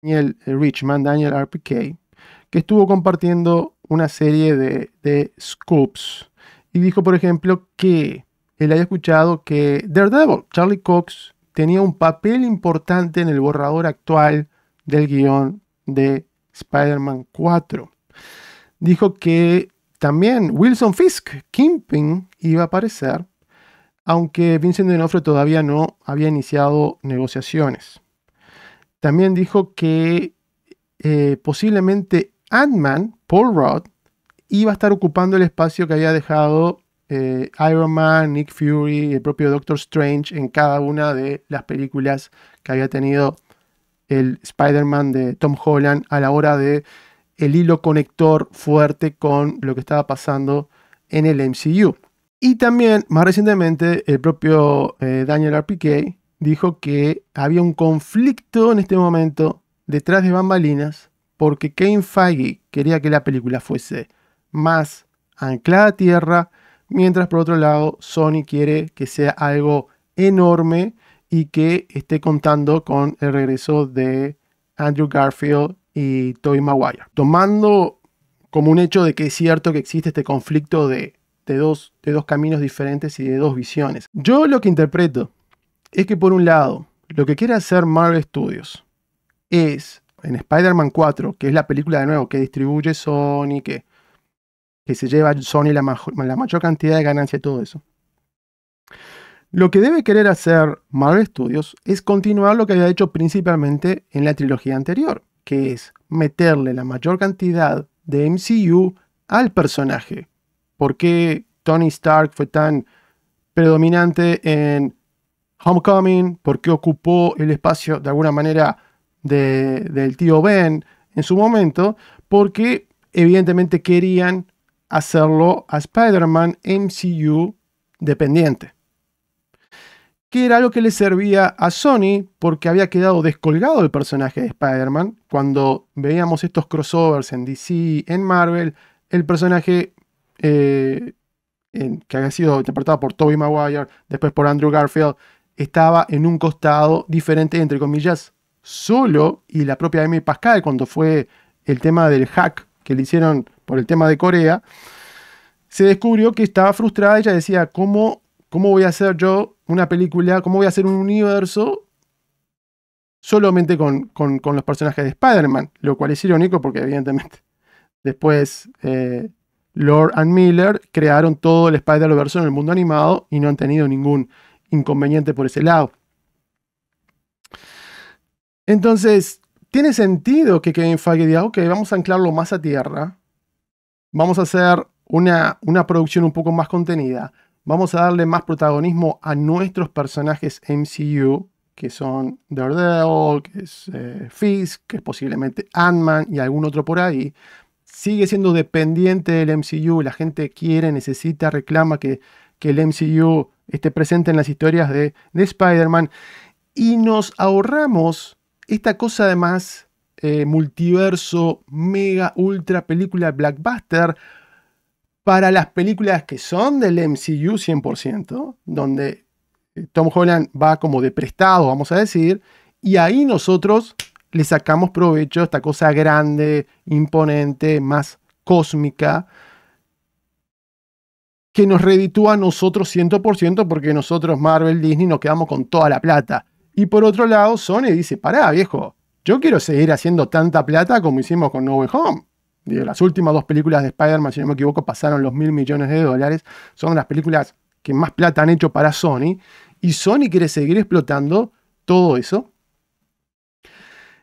Daniel eh, Richman, Daniel RPK, que estuvo compartiendo una serie de, scoops y dijo, por ejemplo, que él había escuchado que Daredevil, Charlie Cox, tenía un papel importante en el borrador actual del guión de Spider-Man 4. Dijo que también Wilson Fisk, Kingpin, iba a aparecer, aunque Vincent D'Onofrio todavía no había iniciado negociaciones. También dijo que eh, posiblemente Ant-Man, Paul Rudd, iba a estar ocupando el espacio que había dejado eh, Iron Man, Nick Fury, el propio Doctor Strange en cada una de las películas que había tenido el Spider-Man de Tom Holland a la hora de el hilo conector fuerte con lo que estaba pasando en el MCU. Y también, más recientemente, el propio eh, Daniel R.P.K dijo que había un conflicto en este momento detrás de bambalinas porque Kane Feige quería que la película fuese más anclada a tierra, mientras por otro lado Sony quiere que sea algo enorme y que esté contando con el regreso de Andrew Garfield y Tobey Maguire. Tomando como un hecho de que es cierto que existe este conflicto de, dos, de dos caminos diferentes y de dos visiones. Yo lo que interpreto es que por un lado, lo que quiere hacer Marvel Studios es, en Spider-Man 4, que es la película de nuevo que distribuye Sony, que, que se lleva Sony la, la mayor cantidad de ganancia y todo eso. Lo que debe querer hacer Marvel Studios es continuar lo que había hecho principalmente en la trilogía anterior, que es meterle la mayor cantidad de MCU al personaje. ¿Por qué Tony Stark fue tan predominante en Homecoming, porque ocupó el espacio de alguna manera del tío Ben en su momento, porque evidentemente querían hacerlo a Spider-Man MCU dependiente. Que era algo que le servía a Sony porque había quedado descolgado el personaje de Spider-Man. Cuando veíamos estos crossovers en DC, en Marvel, el personaje eh, que había sido interpretado por Tobey Maguire, después por Andrew Garfield, estaba en un costado diferente, entre comillas, solo, y la propia Amy Pascal, cuando fue el tema del hack que le hicieron por el tema de Corea, se descubrió que estaba frustrada. Ella decía, ¿cómo, cómo voy a hacer yo una película? ¿Cómo voy a hacer un universo solamente con, los personajes de Spider-Man? Lo cual es irónico porque evidentemente después eh, Lord and Miller crearon todo el Spider-Verse en el mundo animado y no han tenido ningún inconveniente por ese lado. Entonces, tiene sentido que Kevin Feige diga, ok, vamos a anclarlo más a tierra, vamos a hacer una, producción un poco más contenida, vamos a darle más protagonismo a nuestros personajes MCU, que son Daredevil, que es eh, Fisk, que es posiblemente Ant-Man y algún otro por ahí, sigue siendo dependiente del MCU, la gente quiere, necesita, reclama que que el MCU esté presente en las historias de, Spider-Man. Y nos ahorramos esta cosa de más eh, multiverso, mega, ultra película blackbuster para las películas que son del MCU 100%, donde eh, Tom Holland va como de prestado, vamos a decir, y ahí nosotros le sacamos provecho a esta cosa grande, imponente, más cósmica que nos reditúa a nosotros 100% porque nosotros, Marvel, Disney, nos quedamos con toda la plata. Y por otro lado, Sony dice, pará, viejo, yo quiero seguir haciendo tanta plata como hicimos con No Way Home. las últimas dos películas de Spider-Man, si no me equivoco, pasaron los mil millones de dólares. Son las películas que más plata han hecho para Sony. Y Sony quiere seguir explotando todo eso.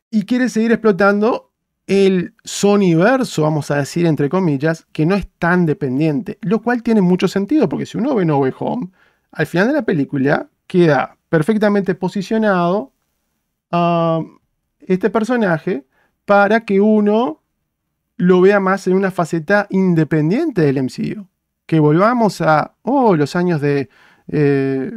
Y quiere seguir explotando el soniverso, vamos a decir entre comillas, que no es tan dependiente, lo cual tiene mucho sentido, porque si uno ve No Way Home, al final de la película queda perfectamente posicionado um, este personaje para que uno lo vea más en una faceta independiente del MCU. Que volvamos a, oh, los años de eh,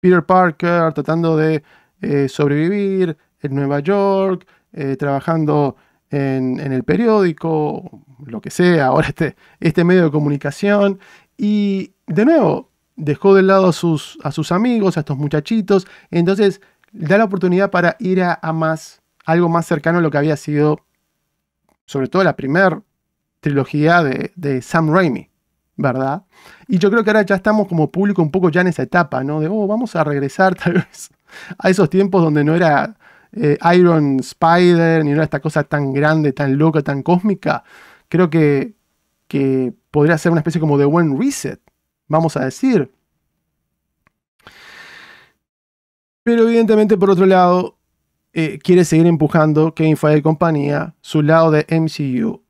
Peter Parker tratando de eh, sobrevivir en Nueva York, eh, trabajando en, el periódico, lo que sea, ahora este, este medio de comunicación. Y de nuevo, dejó de lado a sus, a sus amigos, a estos muchachitos. Entonces, da la oportunidad para ir a, más, algo más cercano a lo que había sido, sobre todo la primera trilogía de, de, Sam Raimi, ¿verdad? Y yo creo que ahora ya estamos como público un poco ya en esa etapa, ¿no? De, oh, vamos a regresar tal vez a esos tiempos donde no era eh, Iron Spider, ni una de estas cosas tan grande, tan loca, tan cósmica, creo que, podría ser una especie como de One reset, vamos a decir. Pero evidentemente, por otro lado, eh, quiere seguir empujando Kevin Feige y compañía su lado de MCU.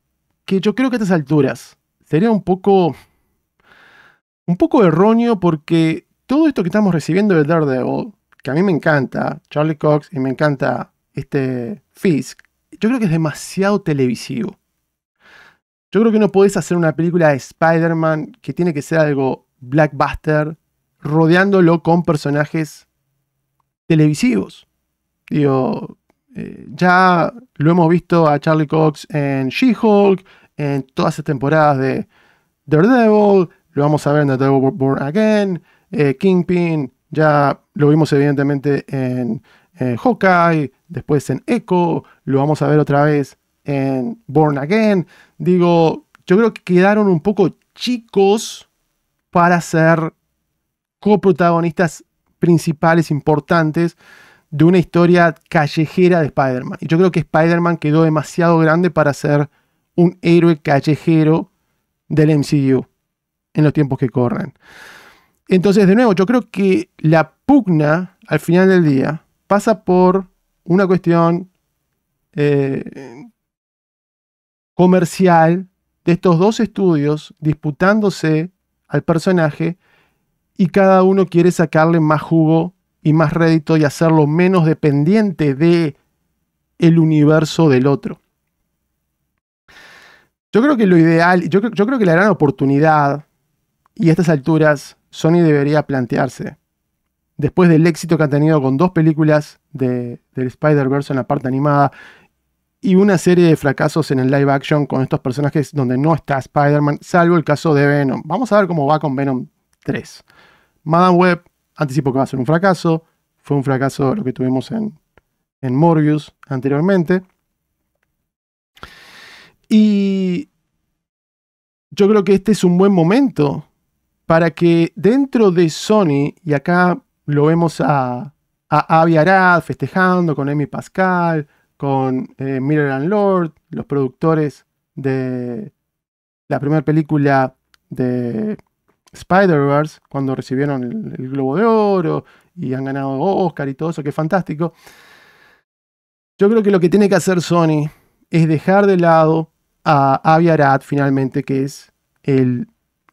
Que yo creo que a estas alturas sería un poco. un poco erróneo porque todo esto que estamos recibiendo de Daredevil a mí me encanta, Charlie Cox y me encanta este Fisk, yo creo que es demasiado televisivo. Yo creo que no podés hacer una película de Spider-Man que tiene que ser algo blackbuster, rodeándolo con personajes televisivos. Digo, eh, ya lo hemos visto a Charlie Cox en She-Hulk, en todas esas temporadas de Daredevil, lo vamos a ver en The Devil Born Again, eh, Kingpin, ya lo vimos evidentemente en Hawkeye, después en Echo, lo vamos a ver otra vez en Born Again. Digo, yo creo que quedaron un poco chicos para ser coprotagonistas principales importantes de una historia callejera de Spider-Man. Y yo creo que Spider-Man quedó demasiado grande para ser un héroe callejero del MCU en los tiempos que corren. Entonces, de nuevo, yo creo que la pugna al final del día pasa por una cuestión eh, comercial de estos dos estudios disputándose al personaje y cada uno quiere sacarle más jugo y más rédito y hacerlo menos dependiente de el universo del otro. Yo creo que lo ideal, yo, yo creo que la gran oportunidad y a estas alturas Sony debería plantearse, después del éxito que ha tenido con dos películas de, del Spider-Verse en la parte animada y una serie de fracasos en el live action con estos personajes donde no está Spider-Man, salvo el caso de Venom. Vamos a ver cómo va con Venom 3. Madame Web anticipo que va a ser un fracaso. Fue un fracaso lo que tuvimos en, en Morbius anteriormente. Y yo creo que este es un buen momento para que dentro de Sony, y acá lo vemos a, Avi Arad festejando con Amy Pascal, con eh, Lord, los productores de la primera película de Spider-Verse, cuando recibieron el, Globo de Oro y han ganado Oscar y todo eso, que es fantástico. Yo creo que lo que tiene que hacer Sony es dejar de lado a Avi Arad finalmente, que es el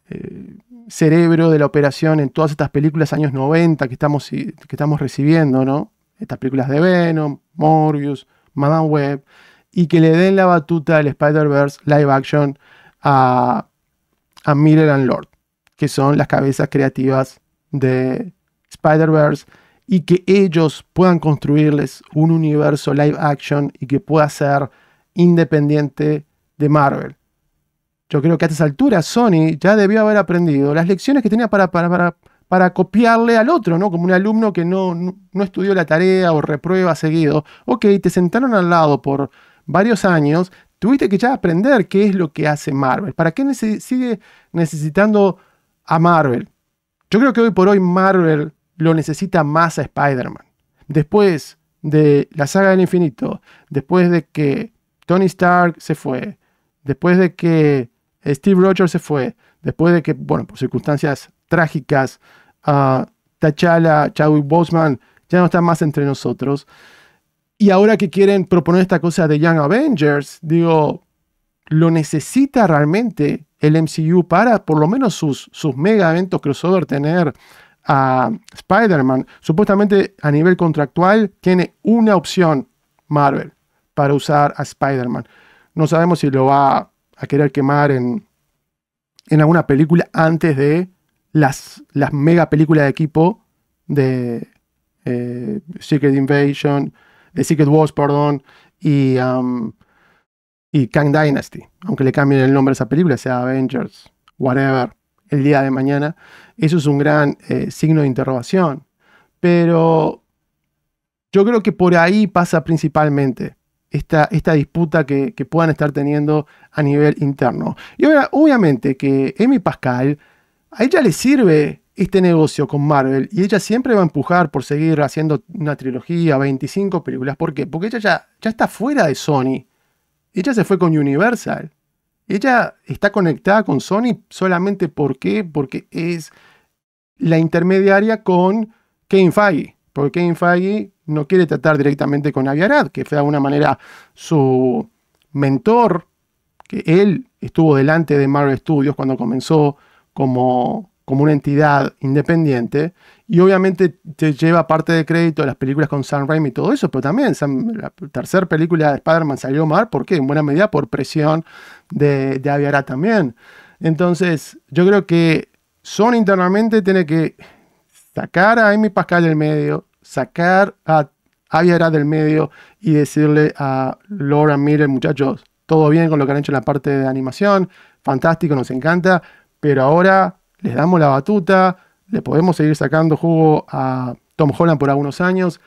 eh, cerebro de la operación en todas estas películas años 90 que estamos, eh, que estamos recibiendo, ¿no? Estas películas de Venom, Morbius, Madame Web, y que le den la batuta del Spider-Verse live action a, a Miller and Lord, que son las cabezas creativas de Spider-Verse, y que ellos puedan construirles un universo live action y que pueda ser independiente de Marvel. Yo creo que a estas alturas Sony ya debió haber aprendido las lecciones que tenía para, para, copiarle al otro, ¿no? Como un alumno que no, estudió la tarea o reprueba seguido. Ok, te sentaron al lado por varios años, tuviste que ya aprender qué es lo que hace Marvel. ¿Para qué sigue necesitando a Marvel? Yo creo que hoy por hoy Marvel lo necesita más a Spider-Man. Después de la saga del infinito, después de que Tony Stark se fue, después de que Steve Rogers se fue después de que, bueno, por circunstancias trágicas, a ah, T'Challa, Chadwick Boseman ya no están más entre nosotros. Y ahora que quieren proponer esta cosa de Young Avengers, digo, ¿lo necesita realmente el MCU para por lo menos sus, sus mega eventos crossover tener a Spider-Man? Supuestamente a nivel contractual tiene una opción Marvel para usar a Spider-Man. No sabemos si lo va a a querer quemar en, alguna película antes de las, las mega películas de equipo de eh, Secret Invasion, de Secret Wars, perdón, y, um, y Kang Dynasty, aunque le cambien el nombre a esa película, sea Avengers, whatever, el día de mañana, eso es un gran eh, signo de interrogación. Pero yo creo que por ahí pasa principalmente esta, disputa que, puedan estar teniendo a nivel interno. Y obviamente que Amy Pascal, a ella le sirve este negocio con Marvel y ella siempre va a empujar por seguir haciendo una trilogía, 25 películas. ¿Por qué? Porque ella ya, ya está fuera de Sony. Ella se fue con Universal. Ella está conectada con Sony solamente porque, porque es la intermediaria con Kane Feige. Porque Kane Feige no quiere tratar directamente con Aviarad, que fue de alguna manera su mentor, que él estuvo delante de Marvel Studios cuando comenzó como, como una entidad independiente, y obviamente te lleva parte de crédito las películas con Sam Raimi y todo eso, pero también la tercera película de Spider-Man salió mal, ¿por qué? En buena medida por presión de, de también. Entonces, yo creo que son internamente tiene que sacar a Amy Pascal del medio, sacar a Aviara del medio y decirle a Laura, miren muchachos, todo bien con lo que han hecho en la parte de animación, fantástico, nos encanta, pero ahora les damos la batuta, le podemos seguir sacando jugo a Tom Holland por algunos años,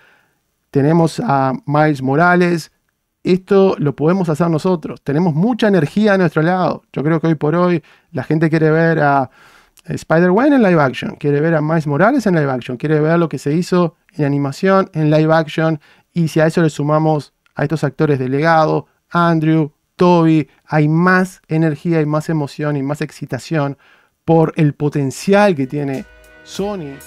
tenemos a Miles Morales, esto lo podemos hacer nosotros, tenemos mucha energía a nuestro lado, yo creo que hoy por hoy la gente quiere ver a Spider-Man en live action, quiere ver a Miles Morales en live action, quiere ver lo que se hizo en animación, en live action, y si a eso le sumamos a estos actores de legado, Andrew, Toby, hay más energía y más emoción y más excitación por el potencial que tiene Sony.